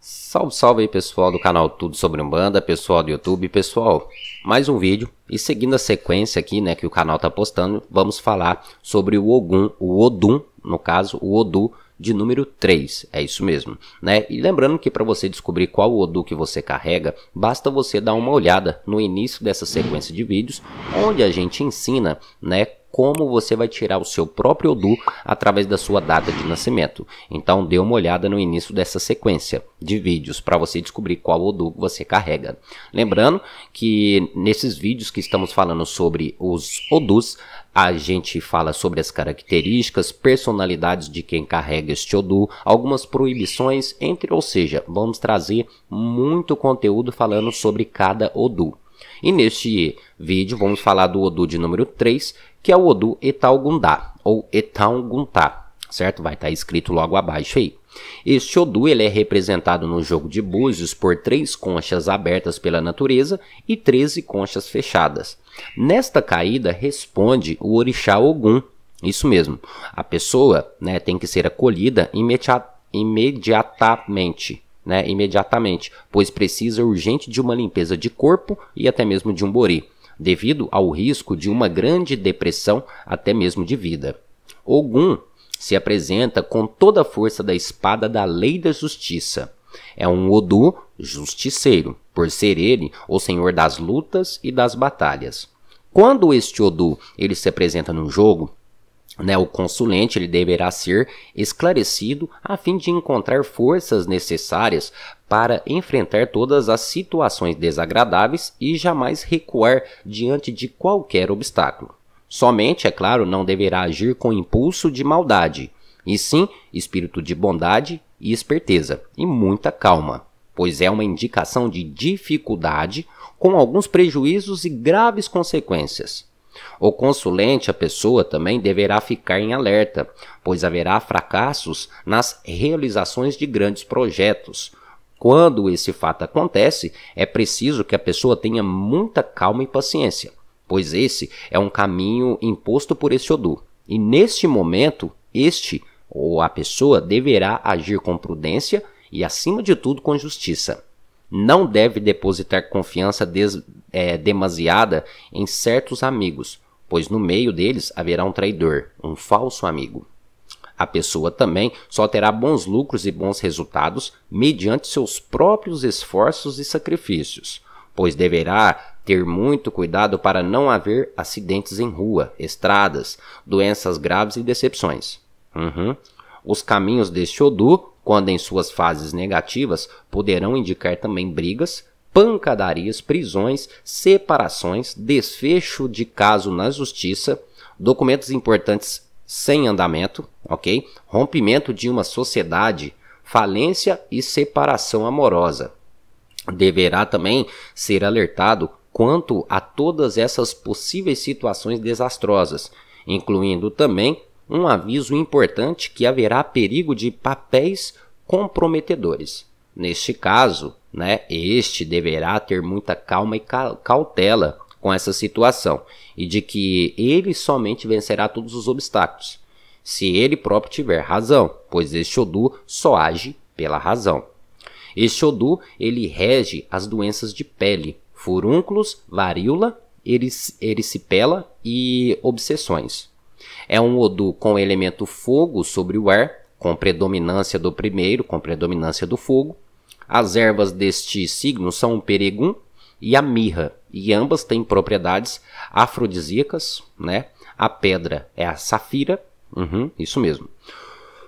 Salve, salve aí pessoal do canal Tudo Sobre Umbanda, pessoal do YouTube, pessoal, mais um vídeo e seguindo a sequência aqui, né, que o canal tá postando, vamos falar sobre o Ogum, o Odum, no caso, o Odu de número 3, é isso mesmo, né? E lembrando que para você descobrir qual Odu que você carrega, basta você dar uma olhada no início dessa sequência de vídeos, onde a gente ensina, né, como você vai tirar o seu próprio Odu através da sua data de nascimento. Então dê uma olhada no início dessa sequência de vídeos para você descobrir qual Odu você carrega. Lembrando que nesses vídeos que estamos falando sobre os Odus, a gente fala sobre as características, personalidades de quem carrega este Odu, algumas proibições, entre ou seja, vamos trazer muito conteúdo falando sobre cada Odu. E neste vídeo vamos falar do Odu de número 3, que é o Odu Etalgundá, ou Etalguntá, certo? Vai estar tá escrito logo abaixo aí. Este Odu ele é representado no jogo de búzios por três conchas abertas pela natureza e 13 conchas fechadas. Nesta caída responde o orixá Ogum. Isso mesmo, a pessoa né, tem que ser acolhida imediatamente né, imediatamente, pois precisa urgente de uma limpeza de corpo e até mesmo de um bori, devido ao risco de uma grande depressão, até mesmo de vida. Ogum se apresenta com toda a força da espada da lei da justiça. É um Odu justiceiro, por ser ele o senhor das lutas e das batalhas. Quando este Odu ele se apresenta no jogo, né, o consulente ele deverá ser esclarecido a fim de encontrar forças necessárias para enfrentar todas as situações desagradáveis e jamais recuar diante de qualquer obstáculo. Somente, é claro, não deverá agir com impulso de maldade, e sim espírito de bondade e esperteza, e muita calma, pois é uma indicação de dificuldade com alguns prejuízos e graves consequências. O consulente, a pessoa, também deverá ficar em alerta, pois haverá fracassos nas realizações de grandes projetos. Quando esse fato acontece, é preciso que a pessoa tenha muita calma e paciência, pois esse é um caminho imposto por esse Odu. E neste momento, este ou a pessoa deverá agir com prudência e, acima de tudo, com justiça. Não deve depositar confiança des é, demasiada em certos amigos, pois no meio deles haverá um traidor, um falso amigo. A pessoa também só terá bons lucros e bons resultados mediante seus próprios esforços e sacrifícios, pois deverá ter muito cuidado para não haver acidentes em rua, estradas, doenças graves e decepções. Uhum. Os caminhos deste Odu, quando em suas fases negativas, poderão indicar também brigas, pancadarias, prisões, separações, desfecho de caso na justiça, documentos importantes sem andamento, ok? Rompimento de uma sociedade, falência e separação amorosa. Deverá também ser alertado quanto a todas essas possíveis situações desastrosas, incluindo também um aviso importante que haverá perigo de papéis comprometedores. Neste caso, né, este deverá ter muita calma e cautela com essa situação e de que ele somente vencerá todos os obstáculos, se ele próprio tiver razão, pois este Odu só age pela razão. Este Odu ele rege as doenças de pele, furúnculos, varíola, erisipela e obsessões. É um Odu com elemento fogo sobre o ar, com predominância do primeiro, com predominância do fogo, as ervas deste signo são o peregum e a mirra, e ambas têm propriedades afrodisíacas, né? A pedra é a safira, uhum, isso mesmo.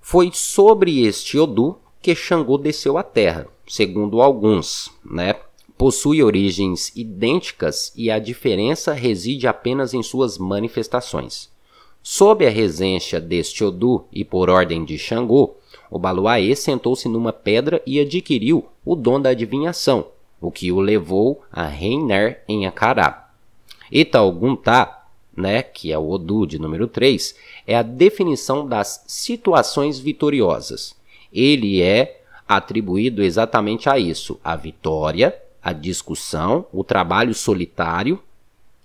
Foi sobre este Odu que Xangô desceu à terra, segundo alguns, né? Possui origens idênticas e a diferença reside apenas em suas manifestações. Sob a regência deste Odu e por ordem de Xangô, o Baluaê sentou-se numa pedra e adquiriu o dom da adivinhação, o que o levou a reinar em Acará. Itaugunta, né, que é o Odu de número 3, é a definição das situações vitoriosas. Ele é atribuído exatamente a isso: a vitória, a discussão, o trabalho solitário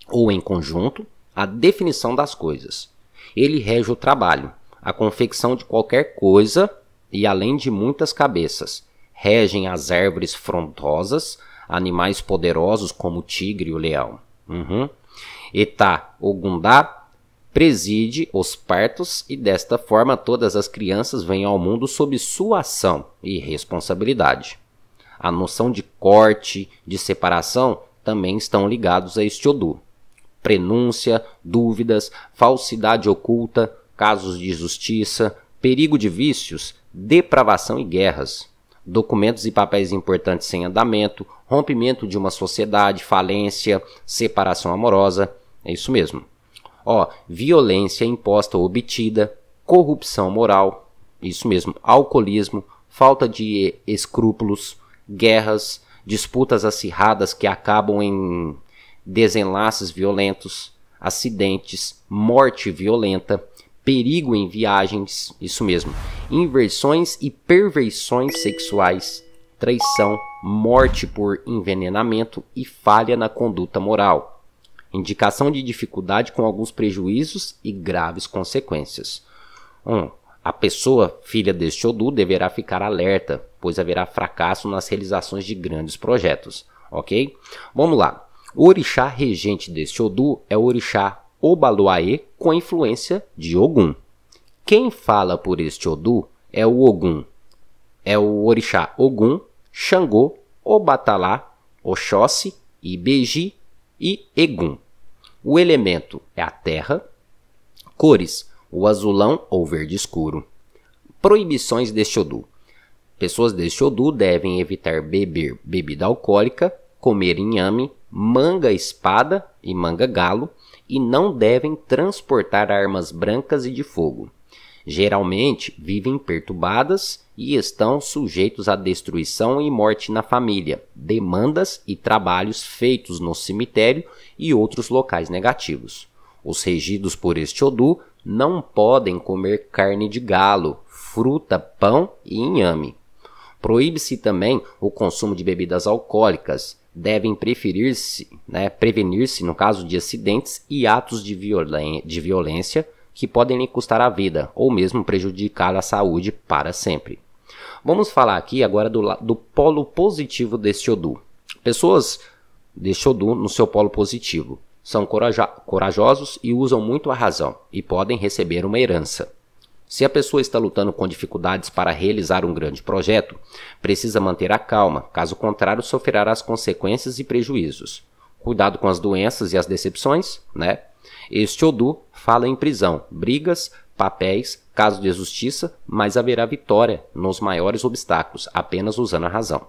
ou em conjunto, a definição das coisas. Ele rege o trabalho, a confecção de qualquer coisa e além de muitas cabeças, regem as árvores frondosas, animais poderosos como o tigre e o leão. Uhum. Etá Ogundá preside os partos e desta forma todas as crianças vêm ao mundo sob sua ação e responsabilidade. A noção de corte, de separação, também estão ligados a este Odu. Prenúncia, dúvidas, falsidade oculta, casos de justiça, perigo de vícios, depravação e guerras, documentos e papéis importantes sem andamento, rompimento de uma sociedade, falência, separação amorosa, é isso mesmo. Ó, violência imposta ou obtida, corrupção moral, isso mesmo, alcoolismo, falta de escrúpulos, guerras, disputas acirradas que acabam em desenlaces violentos, acidentes, morte violenta, perigo em viagens, isso mesmo, inversões e perversões sexuais, traição, morte por envenenamento e falha na conduta moral. Indicação de dificuldade com alguns prejuízos e graves consequências. 1. Um, a pessoa, filha deste Odu, deverá ficar alerta, pois haverá fracasso nas realizações de grandes projetos, ok? Vamos lá. O orixá regente deste Odu é o orixá Obaluaê, com a influência de Ogum. Quem fala por este Odu é o Ogum. É o orixá Ogum, Xangô, Obatalá, Oxóssi, Ibeji e Egum. O elemento é a terra. Cores: o azulão ou verde escuro. Proibições deste Odu. Pessoas deste Odu devem evitar beber bebida alcoólica, comer inhame, manga espada e manga galo, e não devem transportar armas brancas e de fogo. Geralmente vivem perturbadas e estão sujeitos à destruição e morte na família, demandas e trabalhos feitos no cemitério e outros locais negativos. Os regidos por este Odu não podem comer carne de galo, fruta, pão e inhame. Proíbe-se também o consumo de bebidas alcoólicas, devem preferir-se, né, prevenir-se no caso de acidentes e atos de, violen de violência que podem lhe custar a vida ou mesmo prejudicar a saúde para sempre. Vamos falar aqui agora do, do polo positivo deste Odu. Pessoas deste Odu no seu polo positivo são corajosos e usam muito a razão e podem receber uma herança. Se a pessoa está lutando com dificuldades para realizar um grande projeto, precisa manter a calma, caso contrário, sofrerá as consequências e prejuízos. Cuidado com as doenças e as decepções, né? Este Odu fala em prisão, brigas, papéis, caso de justiça, mas haverá vitória nos maiores obstáculos, apenas usando a razão.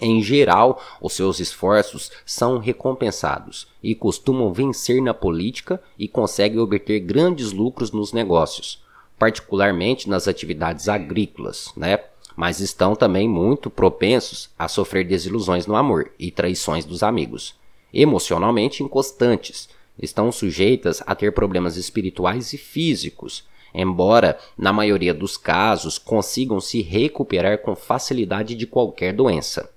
Em geral, os seus esforços são recompensados e costumam vencer na política e conseguem obter grandes lucros nos negócios particularmente nas atividades agrícolas, né? Mas estão também muito propensos a sofrer desilusões no amor e traições dos amigos. Emocionalmente inconstantes, estão sujeitas a ter problemas espirituais e físicos, embora, na maioria dos casos, consigam se recuperar com facilidade de qualquer doença.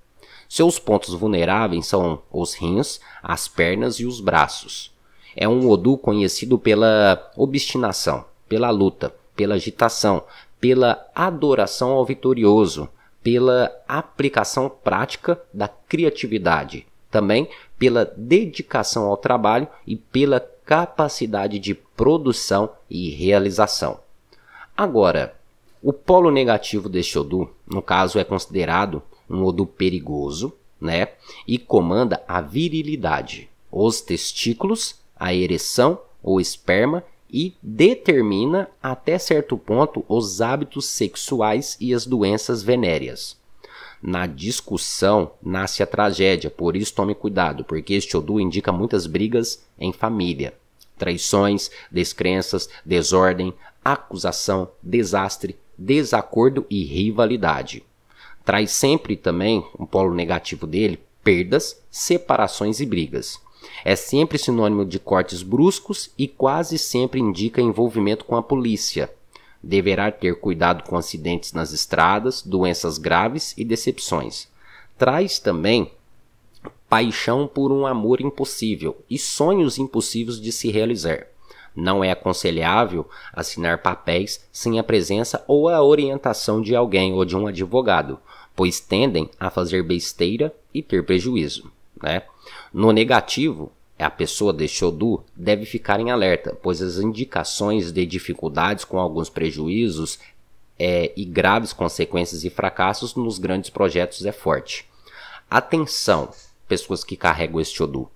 Seus pontos vulneráveis são os rins, as pernas e os braços. É um Odu conhecido pela obstinação, pela luta, pela agitação, pela adoração ao vitorioso, pela aplicação prática da criatividade, também pela dedicação ao trabalho e pela capacidade de produção e realização. Agora, o polo negativo deste Odu, no caso, é considerado um Odu perigoso, né? E comanda a virilidade, os testículos, a ereção ou esperma e determina até certo ponto os hábitos sexuais e as doenças venéreas. Na discussão nasce a tragédia, por isso tome cuidado, porque este Odu indica muitas brigas em família. Traições, descrenças, desordem, acusação, desastre, desacordo e rivalidade. Traz sempre também um polo negativo dele perdas, separações e brigas. É sempre sinônimo de cortes bruscos e quase sempre indica envolvimento com a polícia. Deverá ter cuidado com acidentes nas estradas, doenças graves e decepções. Traz também paixão por um amor impossível e sonhos impossíveis de se realizar. Não é aconselhável assinar papéis sem a presença ou a orientação de alguém ou de um advogado, pois tendem a fazer besteira e ter prejuízo. Né? No negativo, é a pessoa deixou do deve ficar em alerta, pois as indicações de dificuldades com alguns prejuízos é, e graves consequências e fracassos nos grandes projetos é forte. Atenção, pessoas que carregam este Odu.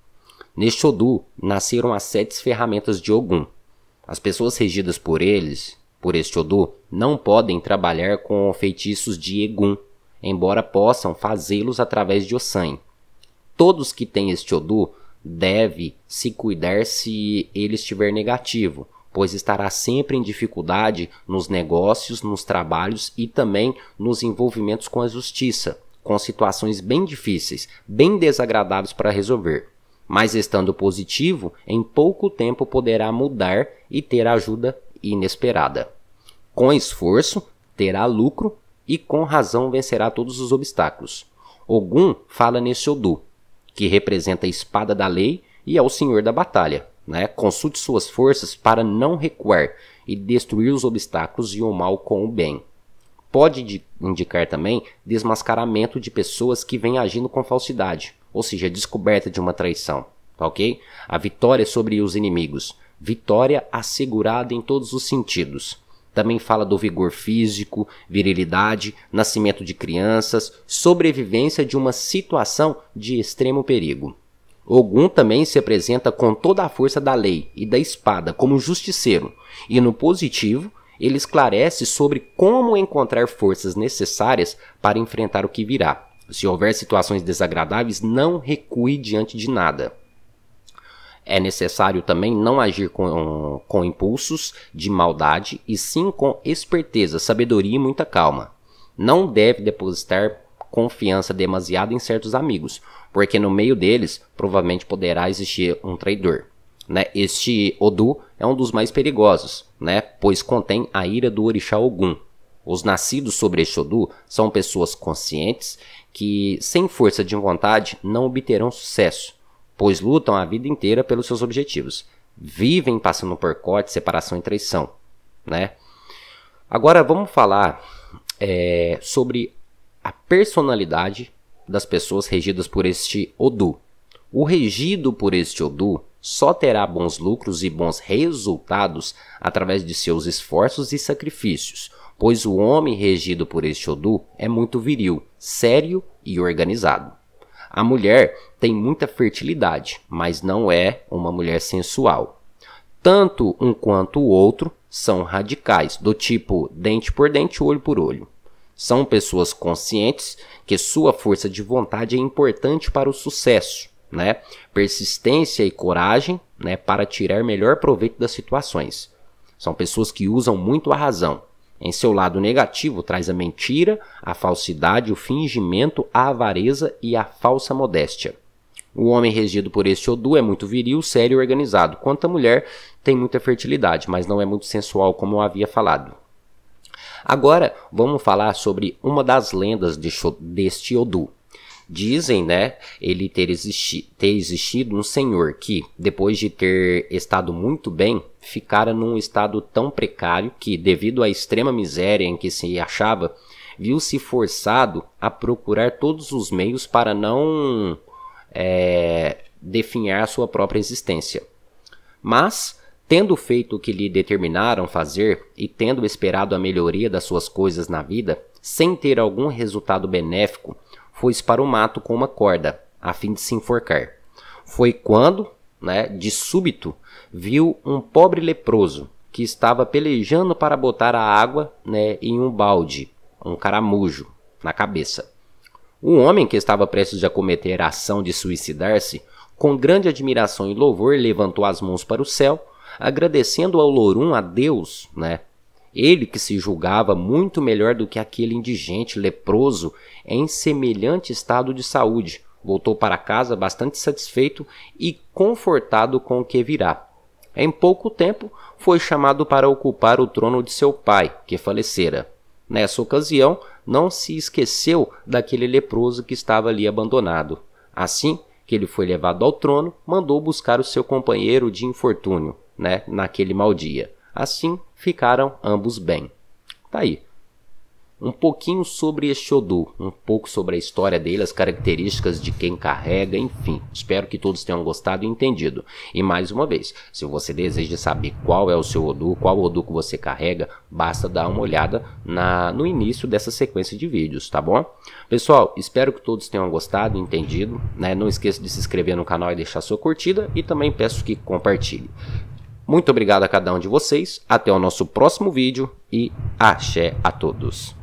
Neste Odu nasceram as sete ferramentas de Ogum. As pessoas regidas por eles, por este Odu, não podem trabalhar com feitiços de Egum, embora possam fazê-los através de Ossan, todos que têm este Odu deve se cuidar se ele estiver negativo, pois estará sempre em dificuldade nos negócios, nos trabalhos e também nos envolvimentos com a justiça, com situações bem difíceis, bem desagradáveis para resolver. Mas estando positivo, em pouco tempo poderá mudar e ter ajuda inesperada. Com esforço, terá lucro e com razão vencerá todos os obstáculos. Ogum fala nesse Odu, que representa a espada da lei e é o senhor da batalha. Né? Consulte suas forças para não recuar e destruir os obstáculos e o mal com o bem. Pode indicar também desmascaramento de pessoas que vêm agindo com falsidade, ou seja, descoberta de uma traição. Tá ok? A vitória é sobre os inimigos. Vitória assegurada em todos os sentidos. Também fala do vigor físico, virilidade, nascimento de crianças, sobrevivência de uma situação de extremo perigo. Ogum também se apresenta com toda a força da lei e da espada como justiceiro, e no positivo, ele esclarece sobre como encontrar forças necessárias para enfrentar o que virá. Se houver situações desagradáveis, não recue diante de nada. É necessário também não agir com, com impulsos de maldade, e sim com esperteza, sabedoria e muita calma. Não deve depositar confiança demasiada em certos amigos, porque no meio deles provavelmente poderá existir um traidor. Né? Este Odu é um dos mais perigosos, né? pois contém a ira do orixá Ogum. Os nascidos sobre este Odu são pessoas conscientes que, sem força de vontade, não obterão sucesso pois lutam a vida inteira pelos seus objetivos. Vivem passando por corte, separação e traição, né? Agora vamos falar é, sobre a personalidade das pessoas regidas por este Odu. O regido por este Odu só terá bons lucros e bons resultados através de seus esforços e sacrifícios, pois o homem regido por este Odu é muito viril, sério e organizado. A mulher tem muita fertilidade, mas não é uma mulher sensual. Tanto um quanto o outro são radicais, do tipo dente por dente, olho por olho. São pessoas conscientes que sua força de vontade é importante para o sucesso, né? Persistência e coragem, né, para tirar melhor proveito das situações. São pessoas que usam muito a razão, em seu lado negativo, traz a mentira, a falsidade, o fingimento, a avareza e a falsa modéstia. O homem regido por este Odu é muito viril, sério e organizado, quanto a mulher tem muita fertilidade, mas não é muito sensual, como eu havia falado. Agora, vamos falar sobre uma das lendas deste Odu. Dizem, né, ele ter, existi, ter existido um senhor que, depois de ter estado muito bem, ficara num estado tão precário que, devido à extrema miséria em que se achava, viu-se forçado a procurar todos os meios para não é, definhar sua própria existência. Mas, tendo feito o que lhe determinaram fazer e tendo esperado a melhoria das suas coisas na vida, sem ter algum resultado benéfico, foi para o mato com uma corda, a fim de se enforcar. Foi quando, né, de súbito, viu um pobre leproso que estava pelejando para botar a água né, em um balde, um caramujo, na cabeça. O homem que estava prestes a cometer a ação de suicidar-se, com grande admiração e louvor, levantou as mãos para o céu, agradecendo ao Lorum a Deus, né? Ele que se julgava muito melhor do que aquele indigente leproso em semelhante estado de saúde, Voltou para casa bastante satisfeito e confortado com o que virá. Em pouco tempo, foi chamado para ocupar o trono de seu pai, que falecera. Nessa ocasião, não se esqueceu daquele leproso que estava ali abandonado. Assim que ele foi levado ao trono, mandou buscar o seu companheiro de infortúnio, né, naquele mau dia. Assim ficaram ambos bem. Tá aí, um pouquinho sobre este Odu, um pouco sobre a história dele, as características de quem carrega, enfim. Espero que todos tenham gostado e entendido. E mais uma vez, se você deseja saber qual é o seu Odu, qual Odu que você carrega, basta dar uma olhada na, no início dessa sequência de vídeos, tá bom? Pessoal, espero que todos tenham gostado e entendido. Né? Não esqueça de se inscrever no canal e deixar sua curtida e também peço que compartilhe. Muito obrigado a cada um de vocês, até o nosso próximo vídeo e axé a todos!